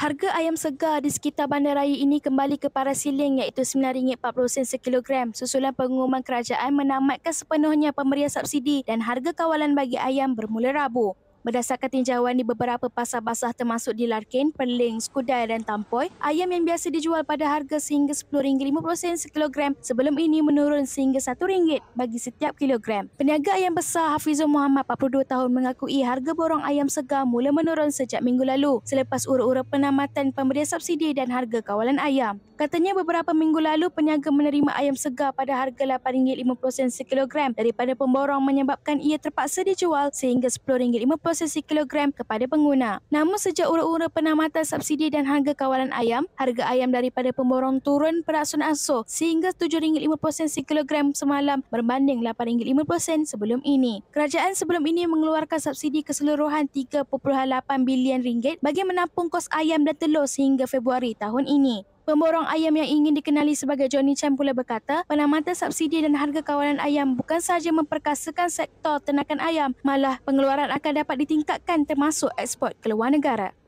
Harga ayam segar di sekitar bandaraya ini kembali ke paras siling iaitu RM9.40 sekilogram susulan pengumuman kerajaan menamatkan sepenuhnya pemberian subsidi dan harga kawalan bagi ayam bermula Rabu. Berdasarkan tinjauan di beberapa pasar basah termasuk di Larkin, Perling, Skudai dan Tampoi, ayam yang biasa dijual pada harga sehingga RM10.50 sekilogram sebelum ini menurun sehingga RM1 bagi setiap kilogram. Peniaga ayam besar Hafizul Muhammad, 42 tahun mengakui harga borong ayam segar mula menurun sejak minggu lalu selepas ura-ura penamatan pemberian subsidi dan harga kawalan ayam. Katanya beberapa minggu lalu peniaga menerima ayam segar pada harga RM8.50 sekilogram daripada pemborong menyebabkan ia terpaksa dijual sehingga RM10.50 kuasa CKG kepada pengguna. Namun sejak ura-ura penamatan subsidi dan harga kawalan ayam, harga ayam daripada pemborong turun peraksun ASO sehingga RM7.50 CKG semalam berbanding RM8.50 sebelum ini. Kerajaan sebelum ini mengeluarkan subsidi keseluruhan RM3.8 bilion ringgit bagi menampung kos ayam dan telur sehingga Februari tahun ini. Pemborong ayam yang ingin dikenali sebagai Johnny Chan pula berkata, penamatan subsidi dan harga kawalan ayam bukan sahaja memperkasakan sektor ternakan ayam, malah pengeluaran akan dapat ditingkatkan termasuk ekspor ke luar negara.